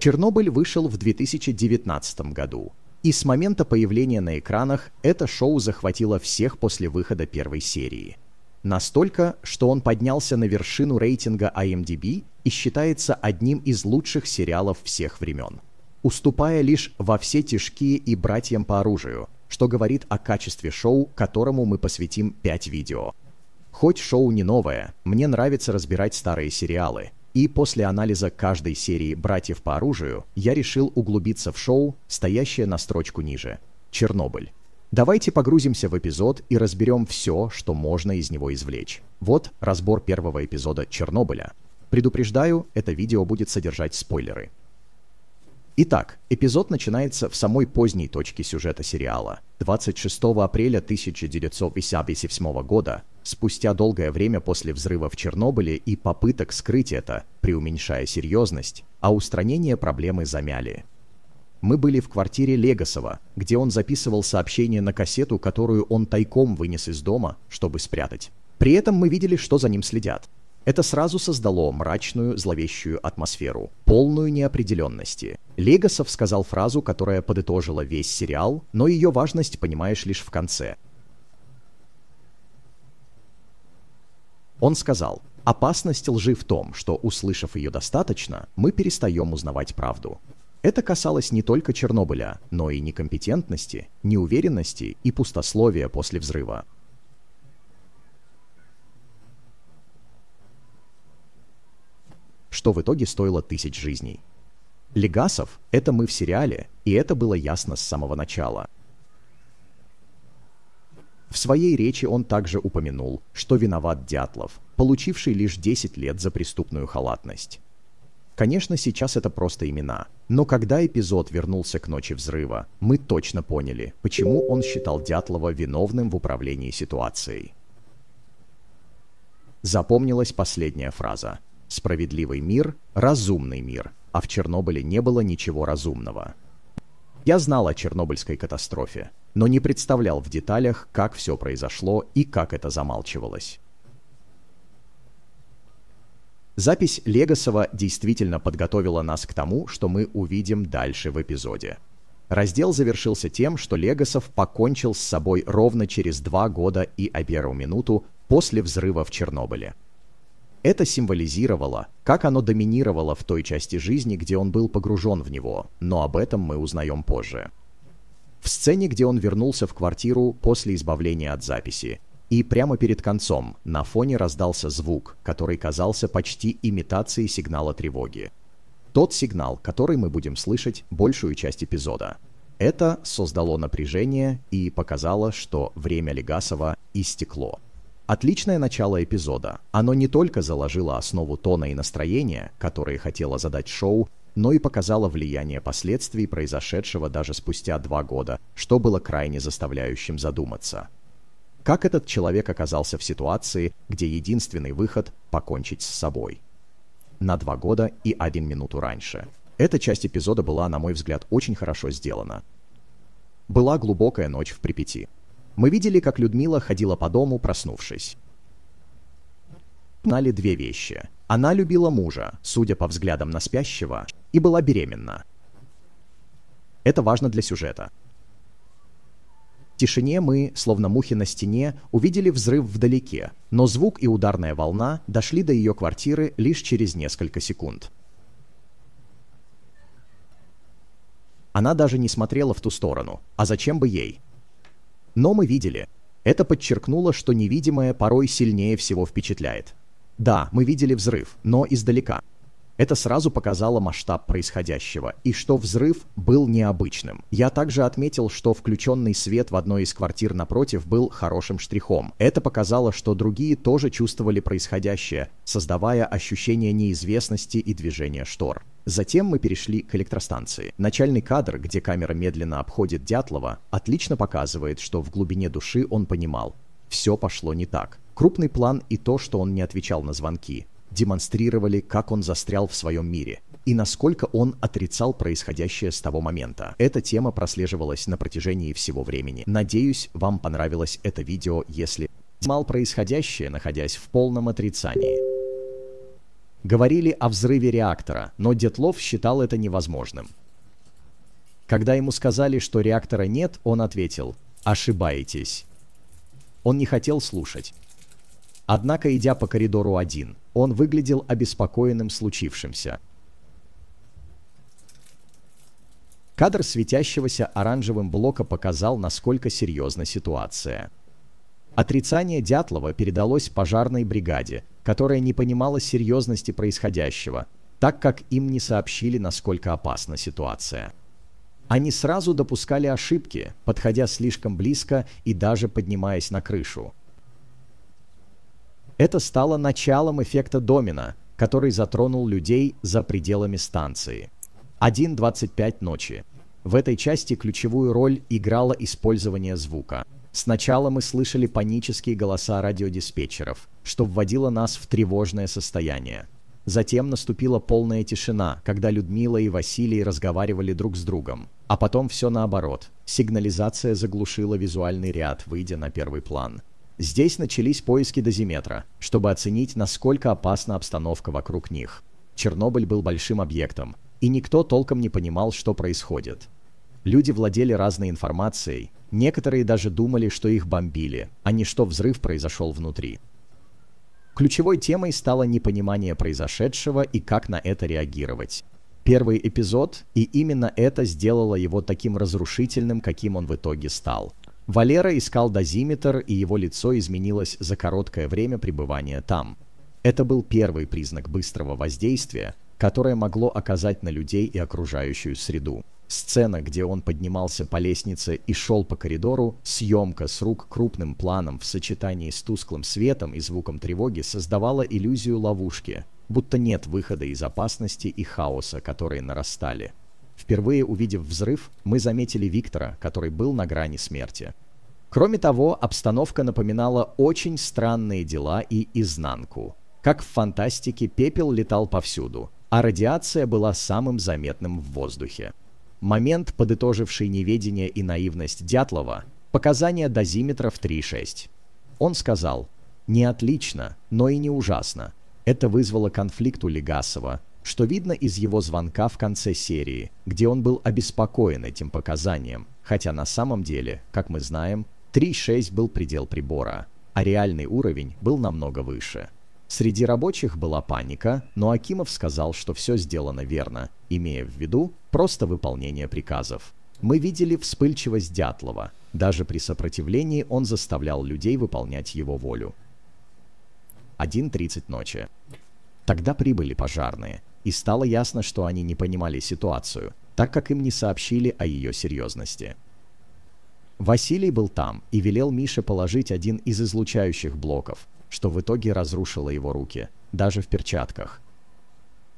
Чернобыль вышел в 2019 году. И с момента появления на экранах это шоу захватило всех после выхода первой серии. Настолько, что он поднялся на вершину рейтинга IMDb и считается одним из лучших сериалов всех времен. Уступая лишь «Во все тяжкие» и «Братьям по оружию», что говорит о качестве шоу, которому мы посвятим 5 видео. Хоть шоу не новое, мне нравится разбирать старые сериалы – и после анализа каждой серии «Братьев по оружию» я решил углубиться в шоу, стоящее на строчку ниже — «Чернобыль». Давайте погрузимся в эпизод и разберем все, что можно из него извлечь. Вот разбор первого эпизода «Чернобыля». Предупреждаю, это видео будет содержать спойлеры. Итак, эпизод начинается в самой поздней точке сюжета сериала. 26 апреля 1987 года Спустя долгое время после взрыва в Чернобыле и попыток скрыть это, преуменьшая серьезность, а устранение проблемы замяли. Мы были в квартире Легасова, где он записывал сообщение на кассету, которую он тайком вынес из дома, чтобы спрятать. При этом мы видели, что за ним следят. Это сразу создало мрачную, зловещую атмосферу, полную неопределенности. Легасов сказал фразу, которая подытожила весь сериал, но ее важность понимаешь лишь в конце. Он сказал, опасность лжи в том, что, услышав ее достаточно, мы перестаем узнавать правду. Это касалось не только Чернобыля, но и некомпетентности, неуверенности и пустословия после взрыва. Что в итоге стоило тысяч жизней. Легасов — это мы в сериале, и это было ясно с самого начала — в своей речи он также упомянул, что виноват Дятлов, получивший лишь 10 лет за преступную халатность. Конечно, сейчас это просто имена, но когда эпизод вернулся к ночи взрыва, мы точно поняли, почему он считал Дятлова виновным в управлении ситуацией. Запомнилась последняя фраза. «Справедливый мир – разумный мир, а в Чернобыле не было ничего разумного». Я знал о чернобыльской катастрофе, но не представлял в деталях, как все произошло и как это замалчивалось. Запись Легосова действительно подготовила нас к тому, что мы увидим дальше в эпизоде. Раздел завершился тем, что Легосов покончил с собой ровно через два года и первую минуту после взрыва в Чернобыле. Это символизировало, как оно доминировало в той части жизни, где он был погружен в него, но об этом мы узнаем позже в сцене, где он вернулся в квартиру после избавления от записи. И прямо перед концом на фоне раздался звук, который казался почти имитацией сигнала тревоги. Тот сигнал, который мы будем слышать большую часть эпизода. Это создало напряжение и показало, что время Легасова истекло. Отличное начало эпизода. Оно не только заложило основу тона и настроения, которые хотело задать шоу, но и показала влияние последствий произошедшего даже спустя два года, что было крайне заставляющим задуматься. Как этот человек оказался в ситуации, где единственный выход – покончить с собой? На два года и один минуту раньше. Эта часть эпизода была, на мой взгляд, очень хорошо сделана. Была глубокая ночь в Припяти. Мы видели, как Людмила ходила по дому, проснувшись. Знали две вещи. Она любила мужа, судя по взглядам на спящего, и была беременна. Это важно для сюжета. В тишине мы, словно мухи на стене, увидели взрыв вдалеке, но звук и ударная волна дошли до ее квартиры лишь через несколько секунд. Она даже не смотрела в ту сторону, а зачем бы ей? Но мы видели. Это подчеркнуло, что невидимое порой сильнее всего впечатляет. Да, мы видели взрыв, но издалека – это сразу показало масштаб происходящего и что взрыв был необычным. Я также отметил, что включенный свет в одной из квартир напротив был хорошим штрихом. Это показало, что другие тоже чувствовали происходящее, создавая ощущение неизвестности и движения штор. Затем мы перешли к электростанции. Начальный кадр, где камера медленно обходит Дятлова, отлично показывает, что в глубине души он понимал, все пошло не так. Крупный план и то, что он не отвечал на звонки демонстрировали, как он застрял в своем мире и насколько он отрицал происходящее с того момента. Эта тема прослеживалась на протяжении всего времени. Надеюсь, вам понравилось это видео, если снимал происходящее, находясь в полном отрицании. Говорили о взрыве реактора, но Детлов считал это невозможным. Когда ему сказали, что реактора нет, он ответил «Ошибаетесь». Он не хотел слушать. Однако, идя по коридору один, он выглядел обеспокоенным случившимся. Кадр светящегося оранжевым блока показал, насколько серьезна ситуация. Отрицание Дятлова передалось пожарной бригаде, которая не понимала серьезности происходящего, так как им не сообщили, насколько опасна ситуация. Они сразу допускали ошибки, подходя слишком близко и даже поднимаясь на крышу. Это стало началом эффекта домина, который затронул людей за пределами станции. 1.25 ночи. В этой части ключевую роль играло использование звука. Сначала мы слышали панические голоса радиодиспетчеров, что вводило нас в тревожное состояние. Затем наступила полная тишина, когда Людмила и Василий разговаривали друг с другом. А потом все наоборот. Сигнализация заглушила визуальный ряд, выйдя на первый план. Здесь начались поиски дозиметра, чтобы оценить, насколько опасна обстановка вокруг них. Чернобыль был большим объектом, и никто толком не понимал, что происходит. Люди владели разной информацией, некоторые даже думали, что их бомбили, а не что взрыв произошел внутри. Ключевой темой стало непонимание произошедшего и как на это реагировать. Первый эпизод, и именно это сделало его таким разрушительным, каким он в итоге стал. Валера искал дозиметр, и его лицо изменилось за короткое время пребывания там. Это был первый признак быстрого воздействия, которое могло оказать на людей и окружающую среду. Сцена, где он поднимался по лестнице и шел по коридору, съемка с рук крупным планом в сочетании с тусклым светом и звуком тревоги создавала иллюзию ловушки, будто нет выхода из опасности и хаоса, которые нарастали. Впервые увидев взрыв, мы заметили Виктора, который был на грани смерти. Кроме того, обстановка напоминала очень странные дела и изнанку. Как в фантастике, пепел летал повсюду, а радиация была самым заметным в воздухе. Момент, подытоживший неведение и наивность Дятлова, показания дозиметра в 3.6. Он сказал «Не отлично, но и не ужасно. Это вызвало конфликт у Легасова, что видно из его звонка в конце серии, где он был обеспокоен этим показанием, хотя на самом деле, как мы знаем, 3.6 был предел прибора, а реальный уровень был намного выше. Среди рабочих была паника, но Акимов сказал, что все сделано верно, имея в виду просто выполнение приказов. Мы видели вспыльчивость Дятлова. Даже при сопротивлении он заставлял людей выполнять его волю. 1.30 ночи. Тогда прибыли пожарные и стало ясно, что они не понимали ситуацию, так как им не сообщили о ее серьезности. Василий был там и велел Мише положить один из излучающих блоков, что в итоге разрушило его руки, даже в перчатках.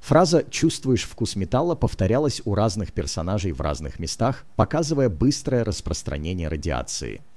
Фраза «чувствуешь вкус металла» повторялась у разных персонажей в разных местах, показывая быстрое распространение радиации –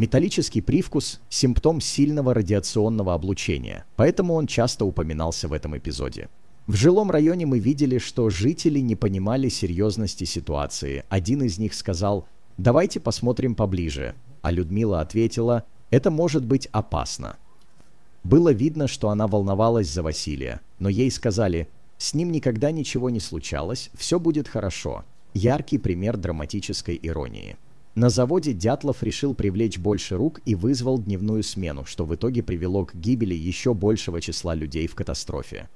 Металлический привкус – симптом сильного радиационного облучения, поэтому он часто упоминался в этом эпизоде. В жилом районе мы видели, что жители не понимали серьезности ситуации. Один из них сказал «давайте посмотрим поближе», а Людмила ответила «это может быть опасно». Было видно, что она волновалась за Василия, но ей сказали «с ним никогда ничего не случалось, все будет хорошо». Яркий пример драматической иронии. На заводе Дятлов решил привлечь больше рук и вызвал дневную смену, что в итоге привело к гибели еще большего числа людей в катастрофе.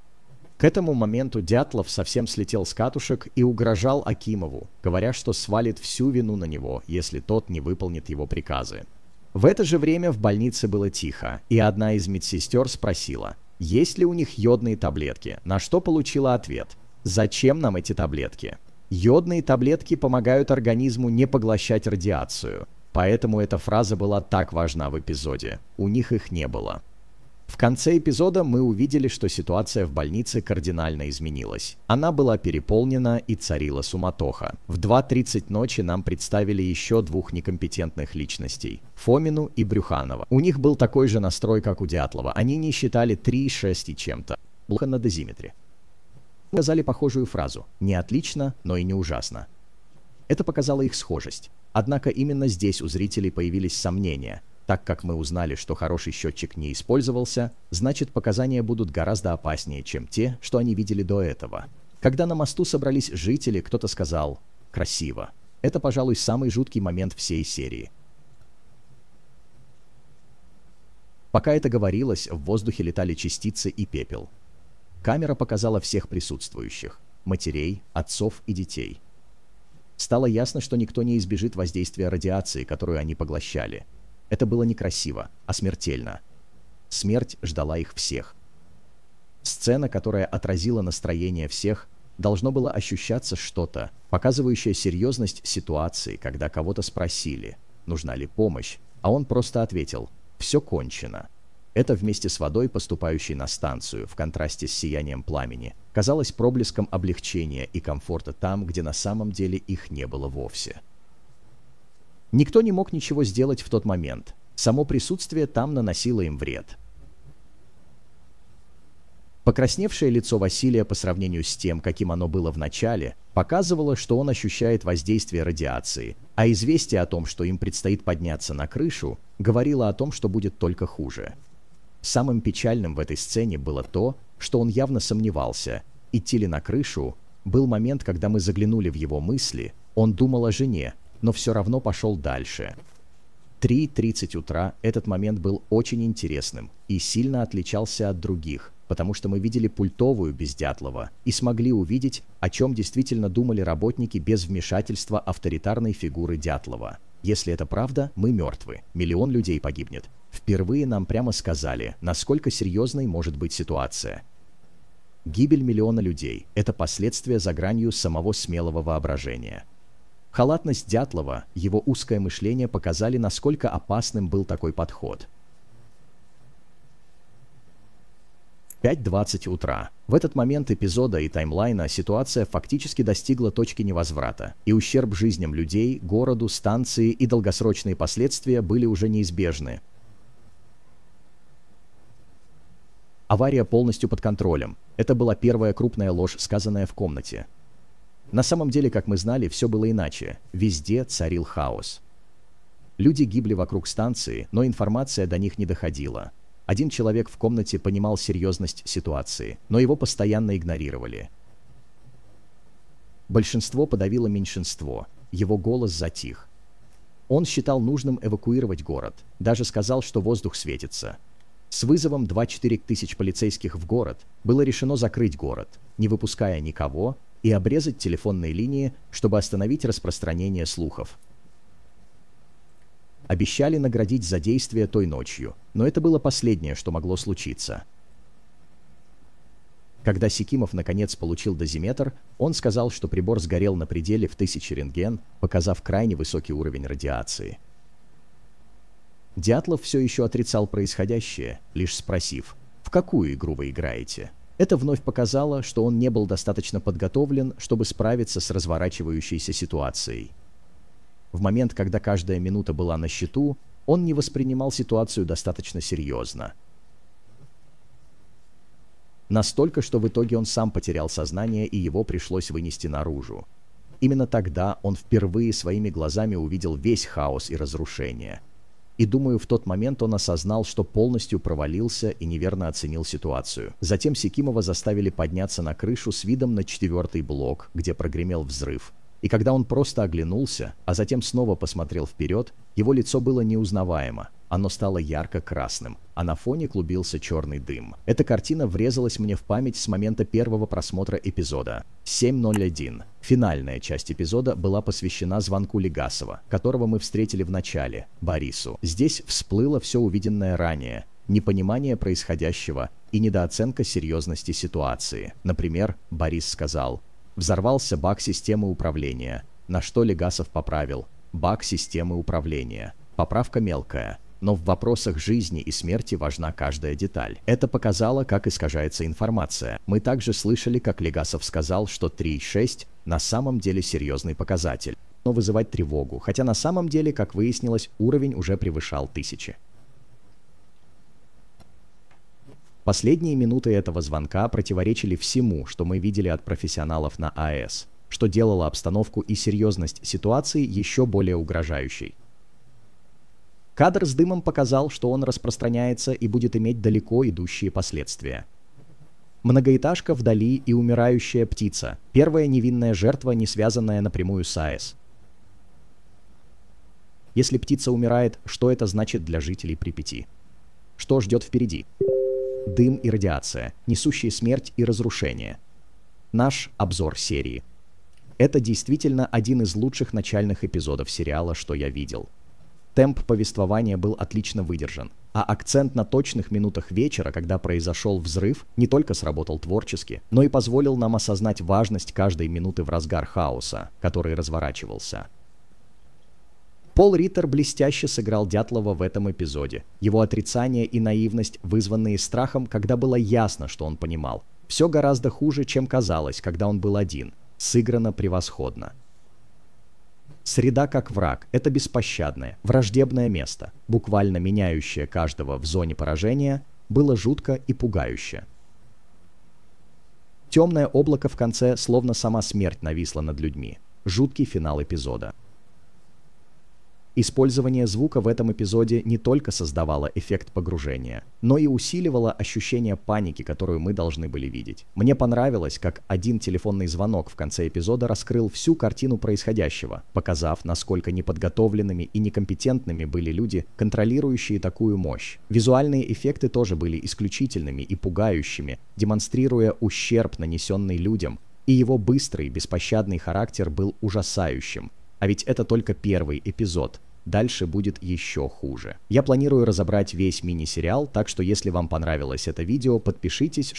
К этому моменту Дятлов совсем слетел с катушек и угрожал Акимову, говоря, что свалит всю вину на него, если тот не выполнит его приказы. В это же время в больнице было тихо, и одна из медсестер спросила, есть ли у них йодные таблетки, на что получила ответ «Зачем нам эти таблетки?» Йодные таблетки помогают организму не поглощать радиацию, поэтому эта фраза была так важна в эпизоде. У них их не было. В конце эпизода мы увидели, что ситуация в больнице кардинально изменилась. Она была переполнена и царила суматоха. В 2.30 ночи нам представили еще двух некомпетентных личностей – Фомину и Брюханова. У них был такой же настрой, как у Дятлова. Они не считали 3,6 и чем-то. Плохо на дозиметре мы сказали похожую фразу «не отлично, но и не ужасно». Это показало их схожесть. Однако именно здесь у зрителей появились сомнения. Так как мы узнали, что хороший счетчик не использовался, значит показания будут гораздо опаснее, чем те, что они видели до этого. Когда на мосту собрались жители, кто-то сказал «красиво». Это, пожалуй, самый жуткий момент всей серии. Пока это говорилось, в воздухе летали частицы и пепел. Камера показала всех присутствующих – матерей, отцов и детей. Стало ясно, что никто не избежит воздействия радиации, которую они поглощали. Это было не красиво, а смертельно. Смерть ждала их всех. Сцена, которая отразила настроение всех, должно было ощущаться что-то, показывающее серьезность ситуации, когда кого-то спросили, нужна ли помощь, а он просто ответил «все кончено». Это вместе с водой, поступающей на станцию, в контрасте с сиянием пламени, казалось проблеском облегчения и комфорта там, где на самом деле их не было вовсе. Никто не мог ничего сделать в тот момент. Само присутствие там наносило им вред. Покрасневшее лицо Василия по сравнению с тем, каким оно было в начале, показывало, что он ощущает воздействие радиации, а известие о том, что им предстоит подняться на крышу, говорило о том, что будет только хуже. Самым печальным в этой сцене было то, что он явно сомневался, идти ли на крышу, был момент, когда мы заглянули в его мысли, он думал о жене, но все равно пошел дальше. 3.30 утра этот момент был очень интересным и сильно отличался от других, потому что мы видели пультовую без Дятлова и смогли увидеть, о чем действительно думали работники без вмешательства авторитарной фигуры Дятлова. Если это правда, мы мертвы, миллион людей погибнет. Впервые нам прямо сказали, насколько серьезной может быть ситуация. Гибель миллиона людей – это последствия за гранью самого смелого воображения. Халатность Дятлова, его узкое мышление показали, насколько опасным был такой подход – 5.20 утра. В этот момент эпизода и таймлайна ситуация фактически достигла точки невозврата, и ущерб жизням людей, городу, станции и долгосрочные последствия были уже неизбежны. Авария полностью под контролем. Это была первая крупная ложь, сказанная в комнате. На самом деле, как мы знали, все было иначе. Везде царил хаос. Люди гибли вокруг станции, но информация до них не доходила. Один человек в комнате понимал серьезность ситуации, но его постоянно игнорировали. Большинство подавило меньшинство, его голос затих. Он считал нужным эвакуировать город, даже сказал, что воздух светится. С вызовом 2-4 тысяч полицейских в город было решено закрыть город, не выпуская никого, и обрезать телефонные линии, чтобы остановить распространение слухов. Обещали наградить за действие той ночью, но это было последнее, что могло случиться. Когда Секимов наконец получил дозиметр, он сказал, что прибор сгорел на пределе в 1000 рентген, показав крайне высокий уровень радиации. Дятлов все еще отрицал происходящее, лишь спросив, «В какую игру вы играете?» Это вновь показало, что он не был достаточно подготовлен, чтобы справиться с разворачивающейся ситуацией. В момент, когда каждая минута была на счету, он не воспринимал ситуацию достаточно серьезно. Настолько, что в итоге он сам потерял сознание и его пришлось вынести наружу. Именно тогда он впервые своими глазами увидел весь хаос и разрушение. И думаю, в тот момент он осознал, что полностью провалился и неверно оценил ситуацию. Затем Секимова заставили подняться на крышу с видом на четвертый блок, где прогремел взрыв, и когда он просто оглянулся, а затем снова посмотрел вперед, его лицо было неузнаваемо. Оно стало ярко-красным, а на фоне клубился черный дым. Эта картина врезалась мне в память с момента первого просмотра эпизода. 7.01. Финальная часть эпизода была посвящена звонку Легасова, которого мы встретили в начале, Борису. Здесь всплыло все увиденное ранее, непонимание происходящего и недооценка серьезности ситуации. Например, Борис сказал Взорвался бак системы управления, на что Легасов поправил. бак системы управления. Поправка мелкая, но в вопросах жизни и смерти важна каждая деталь. Это показало, как искажается информация. Мы также слышали, как Легасов сказал, что 3,6 на самом деле серьезный показатель но вызывать тревогу, хотя на самом деле, как выяснилось, уровень уже превышал тысячи. Последние минуты этого звонка противоречили всему, что мы видели от профессионалов на АЭС, что делало обстановку и серьезность ситуации еще более угрожающей. Кадр с дымом показал, что он распространяется и будет иметь далеко идущие последствия. Многоэтажка вдали и умирающая птица – первая невинная жертва, не связанная напрямую с АЭС. Если птица умирает, что это значит для жителей Припяти? Что ждет впереди? дым и радиация, несущие смерть и разрушение. Наш обзор серии. Это действительно один из лучших начальных эпизодов сериала, что я видел. Темп повествования был отлично выдержан, а акцент на точных минутах вечера, когда произошел взрыв, не только сработал творчески, но и позволил нам осознать важность каждой минуты в разгар хаоса, который разворачивался. Пол Риттер блестяще сыграл Дятлова в этом эпизоде. Его отрицание и наивность, вызванные страхом, когда было ясно, что он понимал. Все гораздо хуже, чем казалось, когда он был один. Сыграно превосходно. Среда как враг – это беспощадное, враждебное место, буквально меняющее каждого в зоне поражения, было жутко и пугающе. Темное облако в конце словно сама смерть нависло над людьми. Жуткий финал эпизода – Использование звука в этом эпизоде не только создавало эффект погружения, но и усиливало ощущение паники, которую мы должны были видеть. Мне понравилось, как один телефонный звонок в конце эпизода раскрыл всю картину происходящего, показав, насколько неподготовленными и некомпетентными были люди, контролирующие такую мощь. Визуальные эффекты тоже были исключительными и пугающими, демонстрируя ущерб, нанесенный людям, и его быстрый, беспощадный характер был ужасающим, а ведь это только первый эпизод. Дальше будет еще хуже. Я планирую разобрать весь мини-сериал, так что если вам понравилось это видео, подпишитесь,